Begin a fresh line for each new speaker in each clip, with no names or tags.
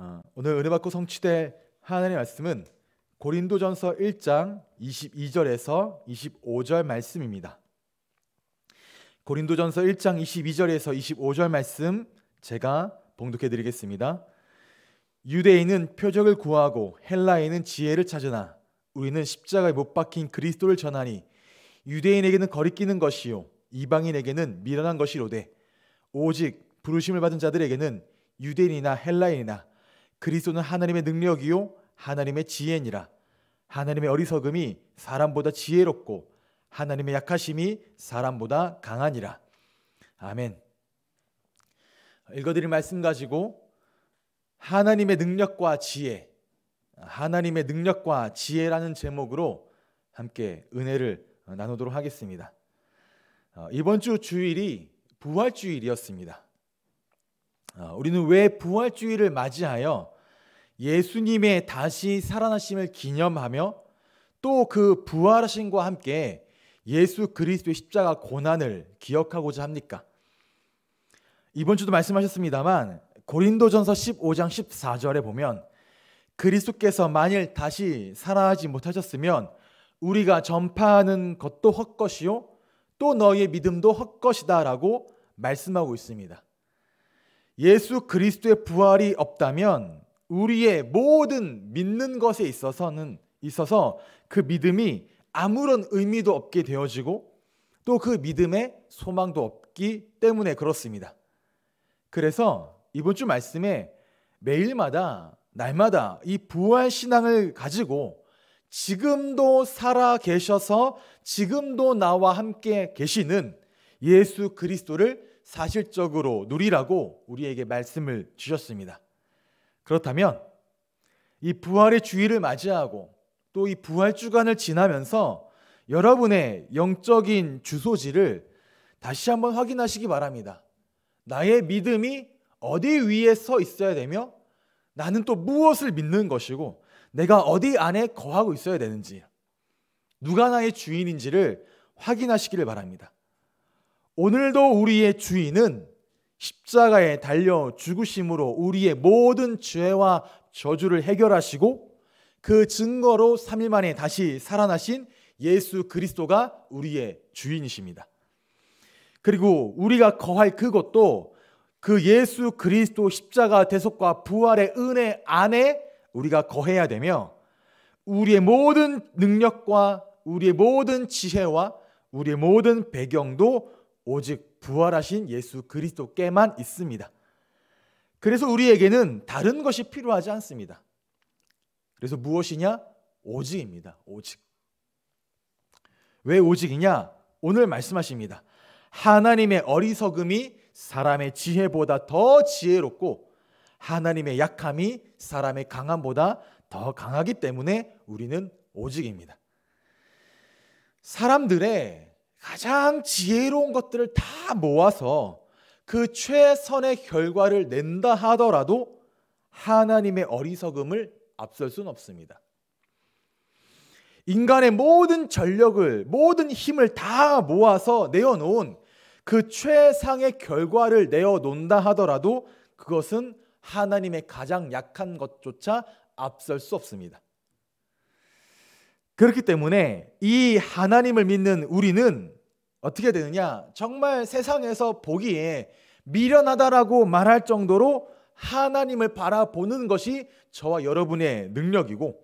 어, 오늘 은혜 받고 성취될 하나님의 말씀은 고린도전서 1장 22절에서 25절 말씀입니다. 고린도전서 1장 22절에서 25절 말씀 제가 봉독해 드리겠습니다. 유대인은 표적을 구하고 헬라인은 지혜를 찾으나 우리는 십자가에 못 박힌 그리스도를 전하니 유대인에게는 거리끼는 것이요 이방인에게는 미련한 것이로되 오직 부르심을 받은 자들에게는 유대인이나 헬라인이나 그리스도는 하나님의 능력이요 하나님의 지혜니라. 하나님의 어리석음이 사람보다 지혜롭고 하나님의 약하심이 사람보다 강하니라. 아멘. 읽어드릴 말씀 가지고 하나님의 능력과 지혜, 하나님의 능력과 지혜라는 제목으로 함께 은혜를 나누도록 하겠습니다. 어, 이번 주 주일이 부활주일이었습니다. 어, 우리는 왜 부활주의를 맞이하여 예수님의 다시 살아나심을 기념하며 또 그 부활하신과 함께 예수 그리스도의 십자가 고난을 기억하고자 합니까? 이번 주도 말씀하셨습니다만 고린도전서 15장 14절에 보면 그리스도께서 만일 다시 살아나지 못하셨으면 우리가 전파하는 것도 헛것이요 또 너희의 믿음도 헛것이다라고 말씀하고 있습니다. 예수 그리스도의 부활이 없다면 우리의 모든 믿는 것에 있어서는 있어서 그 믿음이 아무런 의미도 없게 되어지고 또 그 믿음에 소망도 없기 때문에 그렇습니다. 그래서 이번 주 말씀에 매일마다 날마다 이 부활 신앙을 가지고 지금도 살아 계셔서 지금도 나와 함께 계시는 예수 그리스도를 사실적으로 누리라고 우리에게 말씀을 주셨습니다. 그렇다면 이 부활의 주의를 맞이하고 또 이 부활 주간을 지나면서 여러분의 영적인 주소지를 다시 한번 확인하시기 바랍니다. 나의 믿음이 어디 위에 서 있어야 되며 나는 또 무엇을 믿는 것이고 내가 어디 안에 거하고 있어야 되는지 누가 나의 주인인지를 확인하시기를 바랍니다. 오늘도 우리의 주인은 십자가에 달려 죽으심으로 우리의 모든 죄와 저주를 해결하시고 그 증거로 3일 만에 다시 살아나신 예수 그리스도가 우리의 주인이십니다. 그리고 우리가 거할 그것도 그 예수 그리스도 십자가 대속과 부활의 은혜 안에 우리가 거해야 되며 우리의 모든 능력과 우리의 모든 지혜와 우리의 모든 배경도 오직 부활하신 예수 그리스도께만 있습니다. 그래서 우리에게는 다른 것이 필요하지 않습니다. 그래서 무엇이냐? 오직입니다. 오직. 왜 오직이냐? 오늘 말씀하십니다. 하나님의 어리석음이 사람의 지혜보다 더 지혜롭고 하나님의 약함이 사람의 강함보다 더 강하기 때문에 우리는 오직입니다. 사람들의 가장 지혜로운 것들을 다 모아서 그 최선의 결과를 낸다 하더라도 하나님의 어리석음을 앞설 수는 없습니다. 인간의 모든 전력을, 모든 힘을 다 모아서 내어놓은 그 최상의 결과를 내어놓는다 하더라도 그것은 하나님의 가장 약한 것조차 앞설 수 없습니다. 그렇기 때문에 이 하나님을 믿는 우리는 어떻게 되느냐? 정말 세상에서 보기에 미련하다라고 말할 정도로 하나님을 바라보는 것이 저와 여러분의 능력이고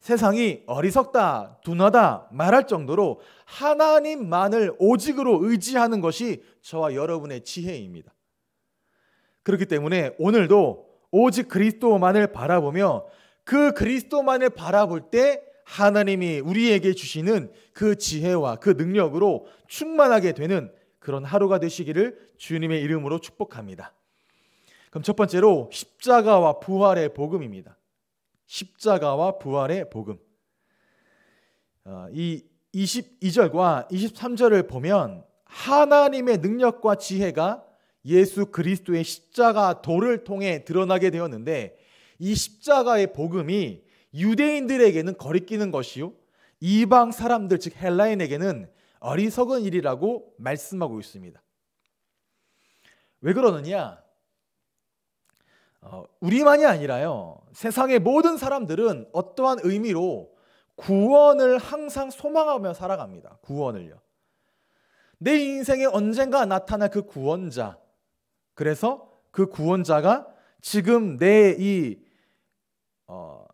세상이 어리석다, 둔하다 말할 정도로 하나님만을 오직으로 의지하는 것이 저와 여러분의 지혜입니다. 그렇기 때문에 오늘도 오직 그리스도만을 바라보며 그 그리스도만을 바라볼 때 하나님이 우리에게 주시는 그 지혜와 그 능력으로 충만하게 되는 그런 하루가 되시기를 주님의 이름으로 축복합니다. 그럼 첫 번째로 십자가와 부활의 복음입니다. 십자가와 부활의 복음. 어, 이 22절과 23절을 보면 하나님의 능력과 지혜가 예수 그리스도의 십자가 도를 통해 드러나게 되었는데 이 십자가의 복음이 유대인들에게는 거리끼는 것이요 이방 사람들 즉 헬라인에게는 어리석은 일이라고 말씀하고 있습니다. 왜 그러느냐? 어, 우리만이 아니라요. 세상의 모든 사람들은 어떠한 의미로 구원을 항상 소망하며 살아갑니다. 구원을요. 내 인생에 언젠가 나타날 그 구원자. 그래서 그 구원자가 지금 내 이 어,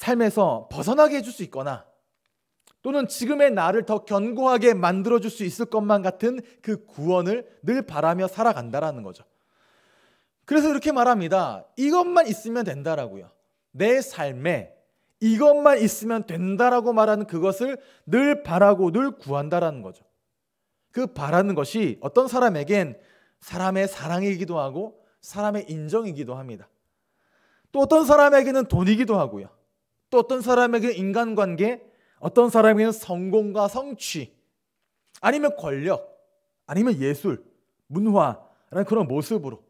삶에서 벗어나게 해줄 수 있거나 또는 지금의 나를 더 견고하게 만들어줄 수 있을 것만 같은 그 구원을 늘 바라며 살아간다라는 거죠. 그래서 이렇게 말합니다. 이것만 있으면 된다라고요. 내 삶에 이것만 있으면 된다라고 말하는 그것을 늘 바라고 늘 구한다라는 거죠. 그 바라는 것이 어떤 사람에겐 사람의 사랑이기도 하고 사람의 인정이기도 합니다. 또 어떤 사람에게는 돈이기도 하고요. 또 어떤 사람에게는 인간관계, 어떤 사람에게는 성공과 성취, 아니면 권력, 아니면 예술, 문화라는 그런 모습으로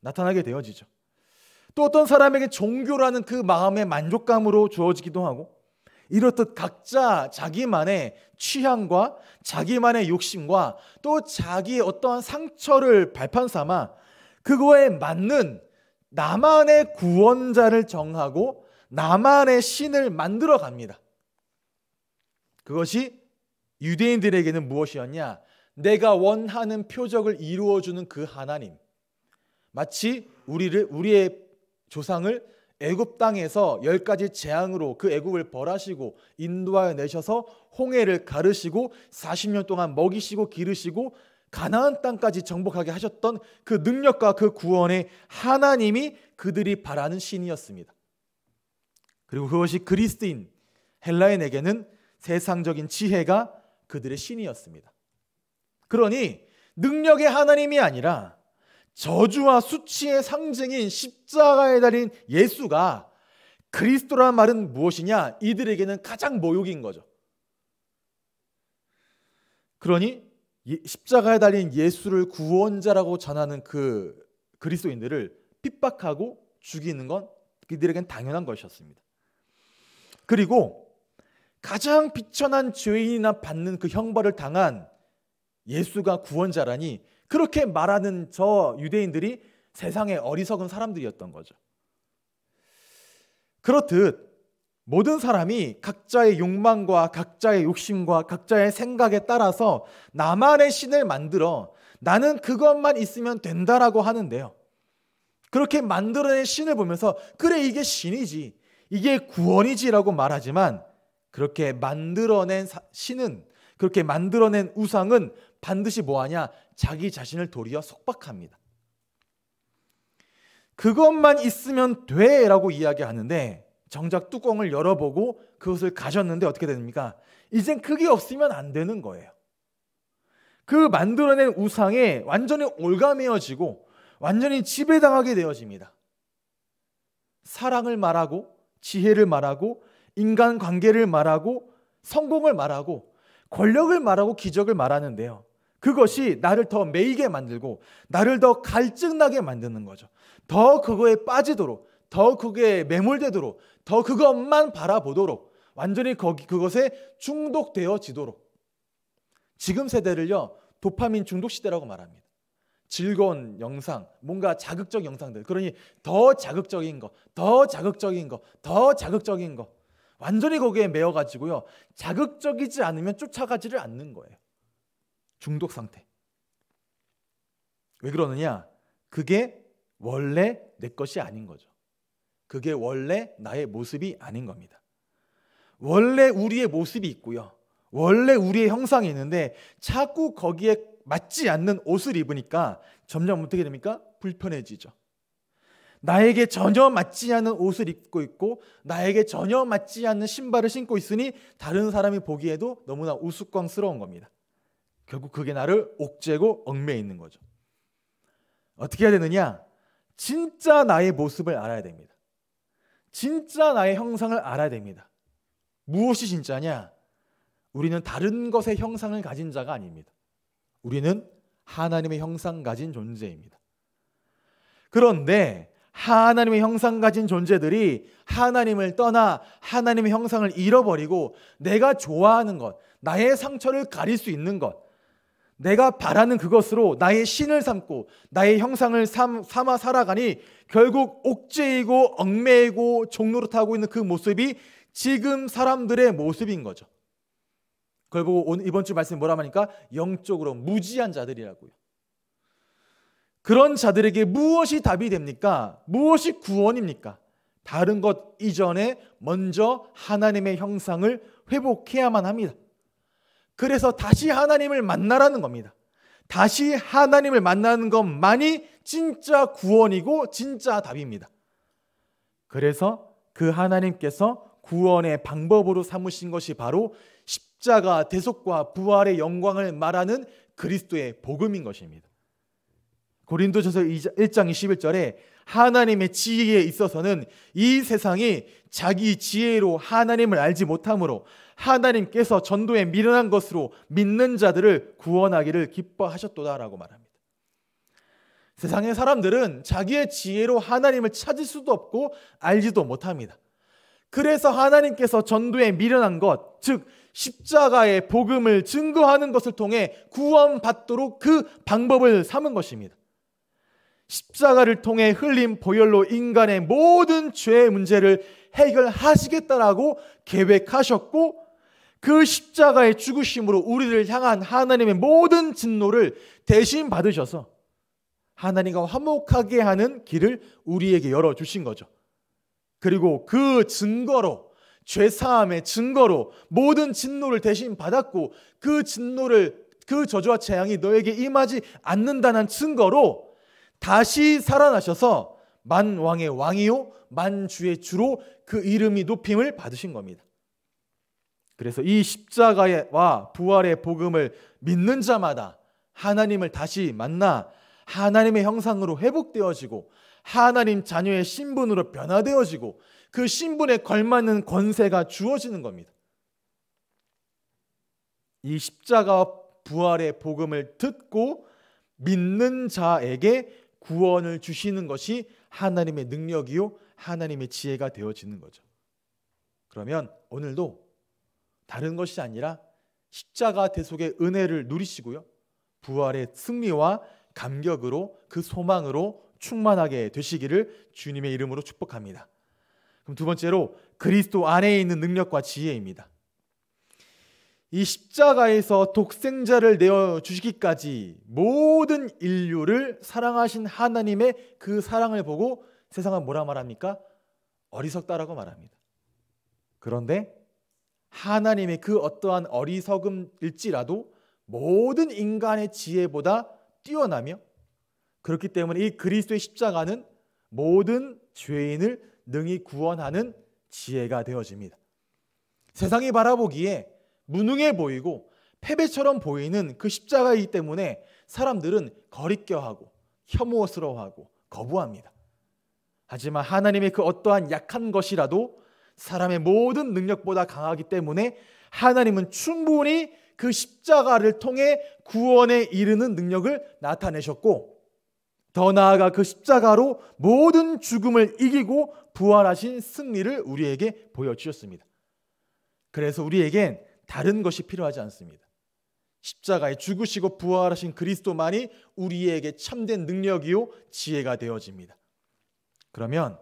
나타나게 되어지죠. 또 어떤 사람에게 종교라는 그 마음의 만족감으로 주어지기도 하고 이렇듯 각자 자기만의 취향과 자기만의 욕심과 또 자기의 어떠한 상처를 발판 삼아 그거에 맞는 나만의 구원자를 정하고 나만의 신을 만들어 갑니다. 그것이 유대인들에게는 무엇이었냐? 내가 원하는 표적을 이루어 주는 그 하나님. 마치 우리를 우리의 조상을 애굽 땅에서 열 가지 재앙으로 그 애굽을 벌하시고 인도하여 내셔서 홍해를 가르시고 40년 동안 먹이시고 기르시고 가나안 땅까지 정복하게 하셨던 그 능력과 그 구원의 하나님이 그들이 바라는 신이었습니다. 그리고 그것이 그리스인 헬라인에게는 세상적인 지혜가 그들의 신이었습니다. 그러니 능력의 하나님이 아니라 저주와 수치의 상징인 십자가에 달린 예수가 그리스도란 말은 무엇이냐? 이들에게는 가장 모욕인 거죠. 그러니 예, 십자가에 달린 예수를 구원자라고 전하는 그 그리스도인들을 핍박하고 죽이는 건 그들에겐 당연한 것이었습니다. 그리고 가장 비천한 죄인이나 받는 그 형벌을 당한 예수가 구원자라니 그렇게 말하는 저 유대인들이 세상에 어리석은 사람들이었던 거죠. 그렇듯 모든 사람이 각자의 욕망과 각자의 욕심과 각자의 생각에 따라서 나만의 신을 만들어 나는 그것만 있으면 된다라고 하는데요. 그렇게 만들어낸 신을 보면서 그래 이게 신이지. 이게 구원이지라고 말하지만 그렇게 만들어낸 신은 그렇게 만들어낸 우상은 반드시 뭐하냐? 자기 자신을 도리어 속박합니다. 그것만 있으면 돼 라고 이야기하는데 정작 뚜껑을 열어보고 그것을 가졌는데 어떻게 됩니까? 이젠 그게 없으면 안 되는 거예요. 그 만들어낸 우상에 완전히 올가매어지고 완전히 지배당하게 되어집니다. 사랑을 말하고 지혜를 말하고 인간 관계를 말하고 성공을 말하고 권력을 말하고 기적을 말하는데요. 그것이 나를 더 매이게 만들고 나를 더 갈증나게 만드는 거죠. 더 그거에 빠지도록, 더 그게 매몰되도록, 더 그것만 바라보도록, 완전히 거기 그것에 중독되어지도록. 지금 세대를요, 도파민 중독 시대라고 말합니다. 즐거운 영상, 뭔가 자극적 영상들. 그러니 더 자극적인 거, 더 자극적인 거, 더 자극적인 거. 완전히 거기에 매여 가지고요. 자극적이지 않으면 쫓아가지를 않는 거예요. 중독 상태. 왜 그러느냐? 그게 원래 내 것이 아닌 거죠. 그게 원래 나의 모습이 아닌 겁니다. 원래 우리의 모습이 있고요. 원래 우리의 형상이 있는데 자꾸 거기에 맞지 않는 옷을 입으니까 점점 어떻게 됩니까? 불편해지죠. 나에게 전혀 맞지 않는 옷을 입고 있고 나에게 전혀 맞지 않는 신발을 신고 있으니 다른 사람이 보기에도 너무나 우스꽝스러운 겁니다. 결국 그게 나를 옥죄고 얽매이 있는 거죠. 어떻게 해야 되느냐? 진짜 나의 모습을 알아야 됩니다. 진짜 나의 형상을 알아야 됩니다. 무엇이 진짜냐? 우리는 다른 것의 형상을 가진 자가 아닙니다. 우리는 하나님의 형상 가진 존재입니다. 그런데 하나님의 형상 가진 존재들이 하나님을 떠나 하나님의 형상을 잃어버리고 내가 좋아하는 것, 나의 상처를 가릴 수 있는 것, 내가 바라는 그것으로 나의 신을 삼고 나의 형상을 삼, 아 살아가니 결국 옥죄이고 얽매이고 종로릇하고 있는 그 모습이 지금 사람들의 모습인 거죠. 그걸 보고 오늘 이번 주 말씀이 뭐라 하니까 영적으로 무지한 자들이라고요. 그런 자들에게 무엇이 답이 됩니까? 무엇이 구원입니까? 다른 것 이전에 먼저 하나님의 형상을 회복해야만 합니다. 그래서 다시 하나님을 만나라는 겁니다. 다시 하나님을 만나는 것만이 진짜 구원이고 진짜 답입니다. 그래서 그 하나님께서 구원의 방법으로 삼으신 것이 바로 십자가 대속과 부활의 영광을 말하는 그리스도의 복음인 것입니다. 고린도전서 1장 21절에 하나님의 지혜에 있어서는 이 세상이 자기 지혜로 하나님을 알지 못하므로 하나님께서 전도에 미련한 것으로 믿는 자들을 구원하기를 기뻐하셨도다라고 말합니다. 세상의 사람들은 자기의 지혜로 하나님을 찾을 수도 없고 알지도 못합니다. 그래서 하나님께서 전도에 미련한 것, 즉 십자가의 복음을 증거하는 것을 통해 구원받도록 그 방법을 삼은 것입니다. 십자가를 통해 흘린 보혈로 인간의 모든 죄의 문제를 해결하시겠다라고 계획하셨고 그 십자가의 죽으심으로 우리를 향한 하나님의 모든 진노를 대신 받으셔서 하나님과 화목하게 하는 길을 우리에게 열어주신 거죠. 그리고 그 증거로 죄사함의 증거로 모든 진노를 대신 받았고 그 진노를 그 저주와 재앙이 너에게 임하지 않는다는 증거로 다시 살아나셔서 만 왕의 왕이요 만 주의 주로 그 이름이 높임을 받으신 겁니다. 그래서 이 십자가와 부활의 복음을 믿는 자마다 하나님을 다시 만나 하나님의 형상으로 회복되어지고 하나님 자녀의 신분으로 변화되어지고 그 신분에 걸맞는 권세가 주어지는 겁니다. 이 십자가 부활의 복음을 듣고 믿는 자에게 구원을 주시는 것이 하나님의 능력이요 하나님의 지혜가 되어지는 거죠. 그러면 오늘도 다른 것이 아니라 십자가 대속의 은혜를 누리시고요. 부활의 승리와 감격으로 그 소망으로 충만하게 되시기를 주님의 이름으로 축복합니다. 그럼 두 번째로 그리스도 안에 있는 능력과 지혜입니다. 이 십자가에서 독생자를 내어 주시기까지 모든 인류를 사랑하신 하나님의 그 사랑을 보고 세상은 뭐라 말합니까? 어리석다라고 말합니다. 그런데 하나님의 그 어떠한 어리석음일지라도 모든 인간의 지혜보다 뛰어나며 그렇기 때문에 이 그리스도의 십자가는 모든 죄인을 능히 구원하는 지혜가 되어집니다. 세상이 바라보기에 무능해 보이고 패배처럼 보이는 그 십자가이기 때문에 사람들은 거리껴하고 혐오스러워하고 거부합니다. 하지만 하나님의 그 어떠한 약한 것이라도 사람의 모든 능력보다 강하기 때문에 하나님은 충분히 그 십자가를 통해 구원에 이르는 능력을 나타내셨고 더 나아가 그 십자가로 모든 죽음을 이기고 부활하신 승리를 우리에게 보여주셨습니다. 그래서 우리에겐 다른 것이 필요하지 않습니다. 십자가에 죽으시고 부활하신 그리스도만이 우리에게 참된 능력이요 지혜가 되어집니다. 그러면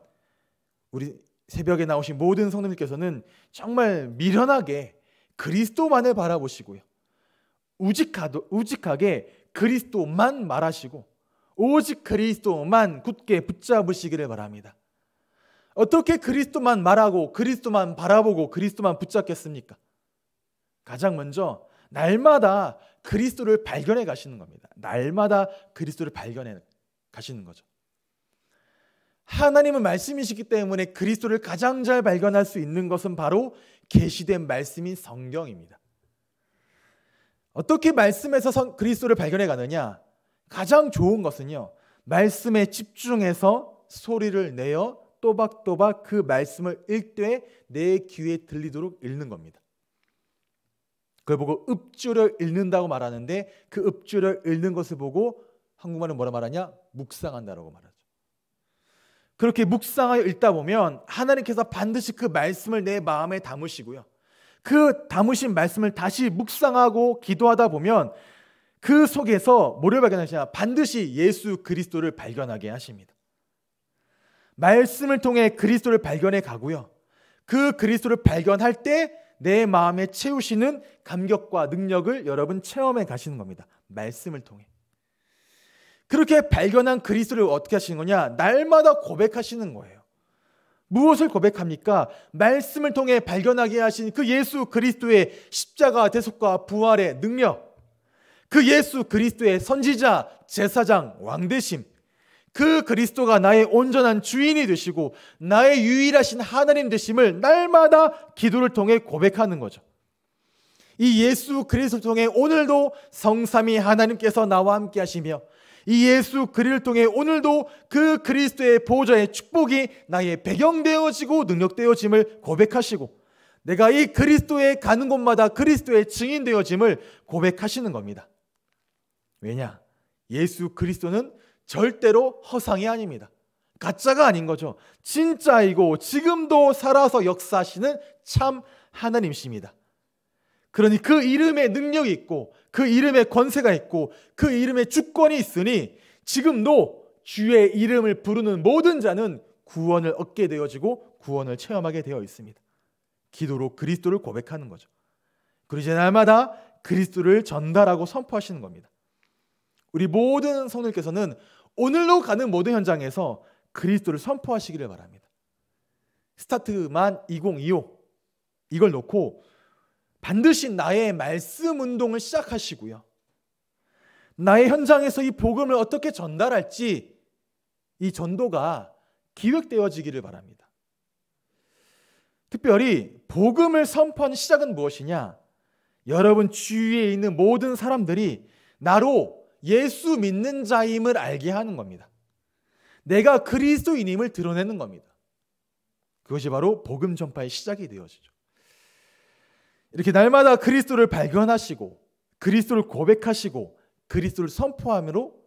우리 새벽에 나오신 모든 성도님께서는 정말 미련하게 그리스도만을 바라보시고요. 우직하도, 우직하게 그리스도만 말하시고 오직 그리스도만 굳게 붙잡으시기를 바랍니다. 어떻게 그리스도만 말하고 그리스도만 바라보고 그리스도만 붙잡겠습니까? 가장 먼저 날마다 그리스도를 발견해 가시는 겁니다. 날마다 그리스도를 발견해 가시는 거죠. 하나님은 말씀이시기 때문에 그리스도를 가장 잘 발견할 수 있는 것은 바로 계시된 말씀인 성경입니다. 어떻게 말씀에서 그리스도를 발견해 가느냐? 가장 좋은 것은요. 말씀에 집중해서 소리를 내어 또박또박 그 말씀을 읽되 내 귀에 들리도록 읽는 겁니다. 그걸 보고 읍주를 읽는다고 말하는데 그 읍주를 읽는 것을 보고 한국말은 뭐라 말하냐? 묵상한다라고 말하죠. 그렇게 묵상하여 읽다 보면 하나님께서 반드시 그 말씀을 내 마음에 담으시고요. 그 담으신 말씀을 다시 묵상하고 기도하다 보면 그 속에서 뭐를 발견하시냐? 반드시 예수 그리스도를 발견하게 하십니다. 말씀을 통해 그리스도를 발견해 가고요. 그 그리스도를 발견할 때 내 마음에 채우시는 감격과 능력을 여러분 체험해 가시는 겁니다. 말씀을 통해. 그렇게 발견한 그리스도를 어떻게 하시는 거냐? 날마다 고백하시는 거예요. 무엇을 고백합니까? 말씀을 통해 발견하게 하신 그 예수 그리스도의 십자가 대속과 부활의 능력, 그 예수 그리스도의 선지자, 제사장, 왕대심, 그 그리스도가 나의 온전한 주인이 되시고 나의 유일하신 하나님 되심을 날마다 기도를 통해 고백하는 거죠. 이 예수 그리스도 통해 오늘도 성삼위 하나님께서 나와 함께 하시며 이 예수 그리를 통해 오늘도 그 그리스도의 보호의 축복이 나의 배경되어지고 능력되어짐을 고백하시고 내가 이 그리스도에 가는 곳마다 그리스도의 증인되어짐을 고백하시는 겁니다. 왜냐? 예수 그리스도는 절대로 허상이 아닙니다. 가짜가 아닌 거죠. 진짜이고 지금도 살아서 역사하시는 참 하나님십니다. 그러니 그 이름에 능력이 있고 그 이름에 권세가 있고 그 이름에 주권이 있으니 지금도 주의 이름을 부르는 모든 자는 구원을 얻게 되어지고 구원을 체험하게 되어 있습니다. 기도로 그리스도를 고백하는 거죠. 그리고 날마다 그리스도를 전달하고 선포하시는 겁니다. 우리 모든 성도님께서는 오늘로 가는 모든 현장에서 그리스도를 선포하시기를 바랍니다. 스타트만 2025 이걸 놓고 반드시 나의 말씀 운동을 시작하시고요. 나의 현장에서 이 복음을 어떻게 전달할지 이 전도가 기획되어지기를 바랍니다. 특별히 복음을 선포하는 시작은 무엇이냐? 여러분 주위에 있는 모든 사람들이 나로 예수 믿는 자임을 알게 하는 겁니다. 내가 그리스도인임을 드러내는 겁니다. 그것이 바로 복음 전파의 시작이 되어지죠. 이렇게 날마다 그리스도를 발견하시고 그리스도를 고백하시고 그리스도를 선포함으로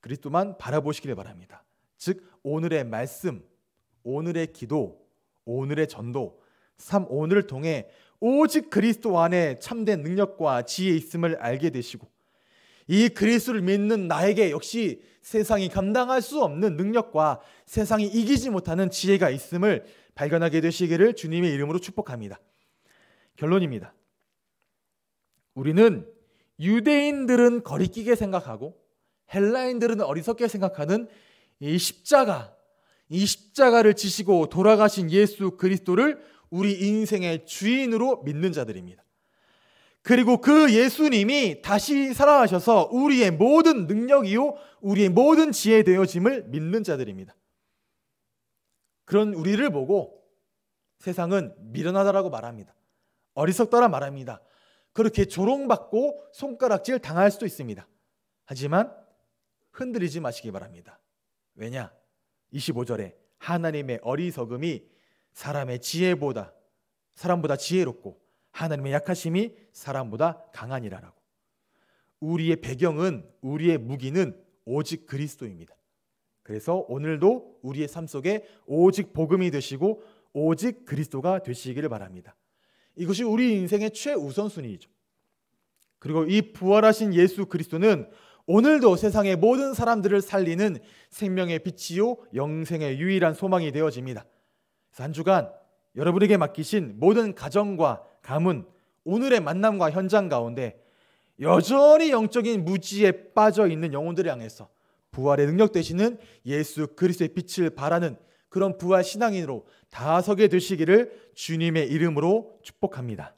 그리스도만 바라보시기를 바랍니다. 즉 오늘의 말씀, 오늘의 기도, 오늘의 전도, 삶 오늘을 통해 오직 그리스도 안에 참된 능력과 지혜 있음을 알게 되시고 이 그리스도를 믿는 나에게 역시 세상이 감당할 수 없는 능력과 세상이 이기지 못하는 지혜가 있음을 발견하게 되시기를 주님의 이름으로 축복합니다. 결론입니다. 우리는 유대인들은 거리끼게 생각하고 헬라인들은 어리석게 생각하는 이 십자가, 이 십자가를 지시고 돌아가신 예수 그리스도를 우리 인생의 주인으로 믿는 자들입니다. 그리고 그 예수님이 다시 살아나셔서 우리의 모든 능력이요, 우리의 모든 지혜 되어짐을 믿는 자들입니다. 그런 우리를 보고 세상은 미련하다라고 말합니다. 어리석다라 말합니다. 그렇게 조롱받고 손가락질 당할 수도 있습니다. 하지만 흔들리지 마시기 바랍니다. 왜냐? 25절에 하나님의 어리석음이 사람의 지혜보다 사람보다 지혜롭고 하나님의 약하심이 사람보다 강하니라라고. 우리의 배경은 우리의 무기는 오직 그리스도입니다. 그래서 오늘도 우리의 삶 속에 오직 복음이 되시고 오직 그리스도가 되시기를 바랍니다. 이것이 우리 인생의 최우선순위이죠. 그리고 이 부활하신 예수 그리스도는 오늘도 세상의 모든 사람들을 살리는 생명의 빛이요 영생의 유일한 소망이 되어집니다. 그래서 한 주간 여러분에게 맡기신 모든 가정과 가은 오늘의 만남과 현장 가운데 여전히 영적인 무지에 빠져 있는 영혼들을 향해서 부활의 능력 되시는 예수 그리스도의 빛을 바라는 그런 부활 신앙인으로 다서게 되시기를 주님의 이름으로 축복합니다.